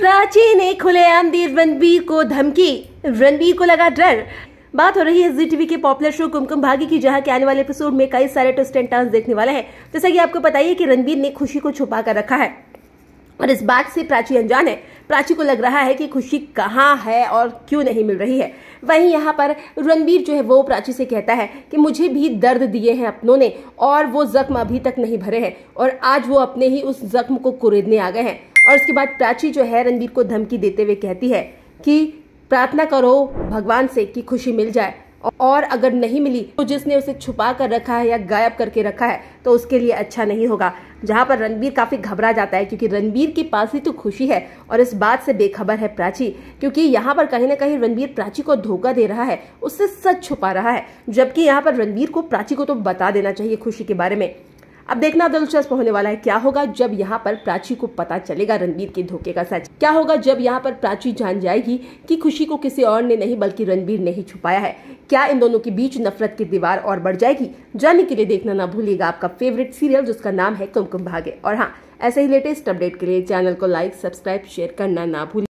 प्राची ने खुलेआम दी रणबीर को धमकी रणबीर को लगा डर बात हो रही है जी टीवी के पॉपुलर शो कुमकुम भागी की जहां के आने वाले एपिसोड में कई सारे ट्विस्ट एंड टर्न्स देखने वाले हैं जैसा कि आपको पता ही है कि रणबीर ने खुशी को छुपा कर रखा है और इस बात से प्राची अनजान है प्राची को लग रहा है कि खुशी कहाँ है और क्यों नहीं मिल रही है वहीं यहाँ पर रणबीर जो है वो प्राची से कहता है कि मुझे भी दर्द दिए हैं अपनों ने और वो जख्म अभी तक नहीं भरे हैं और आज वो अपने ही उस जख्म को कुरेदने आ गए हैं और उसके बाद प्राची जो है रणबीर को धमकी देते हुए कहती है कि प्रार्थना करो भगवान से कि खुशी मिल जाए और अगर नहीं मिली तो जिसने उसे छुपा कर रखा है या गायब करके रखा है तो उसके लिए अच्छा नहीं होगा जहां पर रणबीर काफ़ी घबरा जाता है क्योंकि रणबीर के पास ही तो खुशी है और इस बात से बेखबर है प्राची क्योंकि यहाँ पर कहीं ना कहीं रणबीर प्राची को धोखा दे रहा है उससे सच छुपा रहा है जबकि यहाँ पर रणबीर को प्राची को तो बता देना चाहिए खुशी के बारे में अब देखना दिलचस्प होने वाला है क्या होगा जब यहाँ पर प्राची को पता चलेगा रणबीर के धोखे का सच क्या होगा जब यहाँ पर प्राची जान जाएगी कि खुशी को किसी और ने नहीं बल्कि रणबीर ने ही छुपाया है क्या इन दोनों के बीच नफरत की दीवार और बढ़ जाएगी जानने के लिए देखना ना भूलिएगा आपका फेवरेट सीरियल जिसका नाम है कुमकुम भाग्य और हाँ ऐसे ही लेटेस्ट अपडेट के लिए चैनल को लाइक सब्सक्राइब शेयर करना ना भूलिए